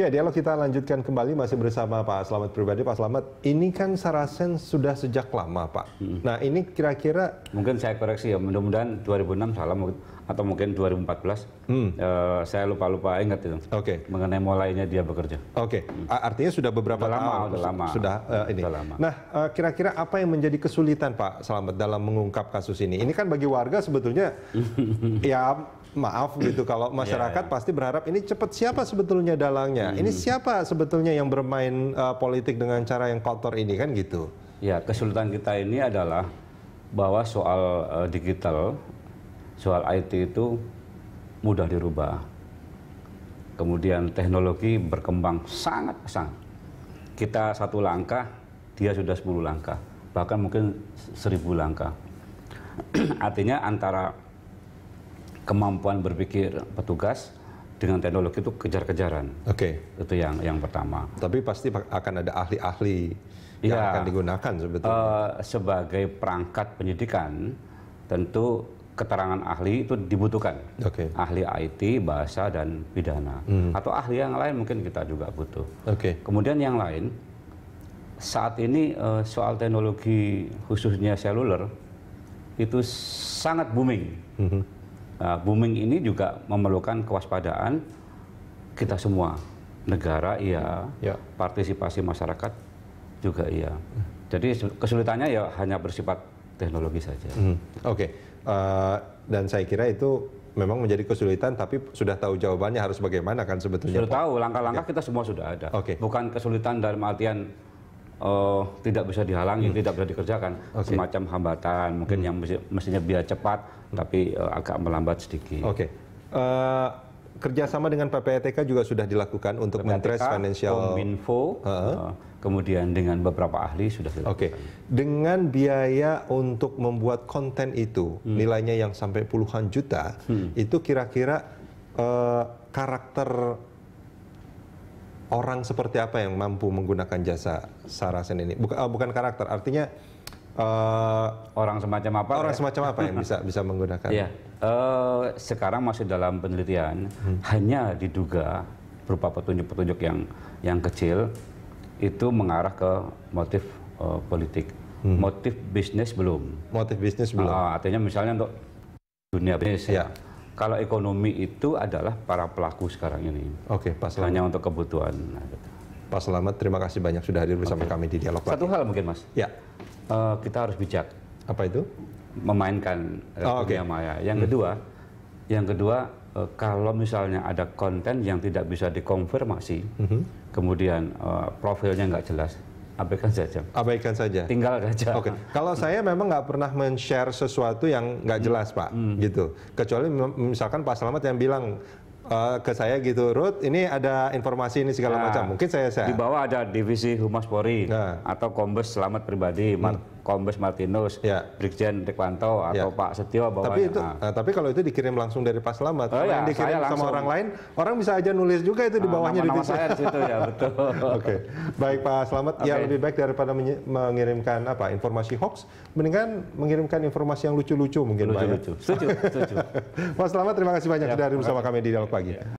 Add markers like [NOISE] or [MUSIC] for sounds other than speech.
Ya, dialog kita lanjutkan kembali masih bersama Pak Selamat pribadi. Pak Selamat, ini kan Sarasen sudah sejak lama, Pak. Hmm. Nah, ini kira-kira... Mungkin saya koreksi ya, mudah-mudahan 2006 salah, atau mungkin 2014. Hmm. E, saya lupa-lupa ingat itu. Oke. Okay. Mengenai mulainya dia bekerja. Oke. Okay. Hmm. Artinya sudah beberapa sudah lama, tahun. Sudah lama. Sudah uh, ini. Sudah lama. Nah, eh, kira-kira apa yang menjadi kesulitan Pak Selamat, dalam mengungkap kasus ini? Ini kan bagi warga sebetulnya [LAUGHS] ya maaf gitu kalau iya, masyarakat yeah. pasti berharap ini cepat siapa sebetulnya dalangnya hmm. ini siapa sebetulnya yang bermain uh, politik dengan cara yang kotor ini kan gitu ya kesulitan kita ini adalah bahwa soal uh, digital soal IT itu mudah dirubah kemudian teknologi berkembang sangat pesat kita satu langkah dia sudah 10 langkah bahkan mungkin seribu langkah [CLEARS THROAT] artinya antara kemampuan berpikir petugas dengan teknologi itu kejar-kejaran. Oke. Okay. Itu yang yang pertama. Tapi pasti akan ada ahli-ahli yang ya, akan digunakan sebetulnya. Uh, sebagai perangkat penyidikan, tentu keterangan ahli itu dibutuhkan. Oke. Okay. Ahli IT, bahasa dan pidana. Hmm. Atau ahli yang lain mungkin kita juga butuh. Oke. Okay. Kemudian yang lain, saat ini uh, soal teknologi khususnya seluler itu sangat booming. -hmm Nah, booming ini juga memerlukan kewaspadaan kita semua negara iya ya. partisipasi masyarakat juga iya jadi kesulitannya ya hanya bersifat teknologi saja hmm. oke okay. uh, eh, dan saya kira itu memang menjadi kesulitan tapi sudah tahu jawabannya harus bagaimana kan sebetulnya sudah tahu langkah-langkah okay. Ya. kita semua sudah ada okay. bukan kesulitan dalam artian uh, tidak bisa dihalangi, hmm. tidak bisa dikerjakan. Okay. Semacam hambatan, mungkin hmm. yang mestinya biar cepat, hmm. tapi uh, agak melambat sedikit. Oke. Okay. Uh, eh, kerjasama dengan PPATK e juga sudah dilakukan untuk e mentres financial. info. uh -huh. kemudian dengan beberapa ahli sudah dilakukan. Oke, okay. dengan biaya untuk membuat konten itu hmm. nilainya yang sampai puluhan juta, hmm. itu kira-kira uh, karakter orang seperti apa yang mampu menggunakan jasa Sarasen ini? Bukan, oh, eh, bukan karakter, artinya uh, orang semacam apa? Orang ya? semacam apa yang bisa bisa menggunakan? Iya. Uh, sekarang masih dalam penelitian, hmm. hanya diduga berupa petunjuk-petunjuk yang yang kecil itu mengarah ke motif uh, politik. Hmm. Motif bisnis belum. Motif bisnis belum. Uh, artinya misalnya untuk dunia bisnis ya. ya kalau ekonomi itu adalah para pelaku sekarang ini. Oke, okay, Pak Hanya untuk kebutuhan. Nah, gitu. Pak Selamat, terima kasih banyak sudah hadir bersama okay. kami di Dialog Satu hal mungkin, Mas. Ya. Uh, kita harus bijak. Apa itu? Memainkan oh, dunia maya. Yang hmm. kedua, yang kedua uh, kalau misalnya ada konten yang tidak bisa dikonfirmasi, hmm. kemudian uh, profilnya nggak jelas, abaikan saja. Abaikan saja. Tinggal saja. Oke. Okay. Kalau saya memang nggak pernah men-share sesuatu yang nggak hmm. jelas, Pak. Hmm. Gitu. Kecuali misalkan Pak Selamat yang bilang Uh, ke saya gitu, Ruth, ini ada informasi ini segala nah, macam. Mungkin saya, saya di bawah ada divisi Humas Polri nah. atau Kombes Selamat Pribadi, hmm. Kombes Martinus, ya. Brigjen Dekwanto, atau ya. Pak Setio bawahnya. Tapi itu, nah, tapi kalau itu dikirim langsung dari Pak Selamat, oh, ya, dikirim sama langsung. orang lain, orang bisa aja nulis juga itu di ah, bawahnya nama, -nama di saya di situ ya, betul. [LAUGHS] Oke. okay. Baik Pak Selamat, okay. ya lebih baik daripada mengirimkan apa informasi hoax, mendingan mengirimkan informasi yang lucu-lucu mungkin lucu, lucu Lucu. Pak ya. [LAUGHS] Selamat terima kasih banyak ya, sudah bersama kami di Dialog Pagi. Ya.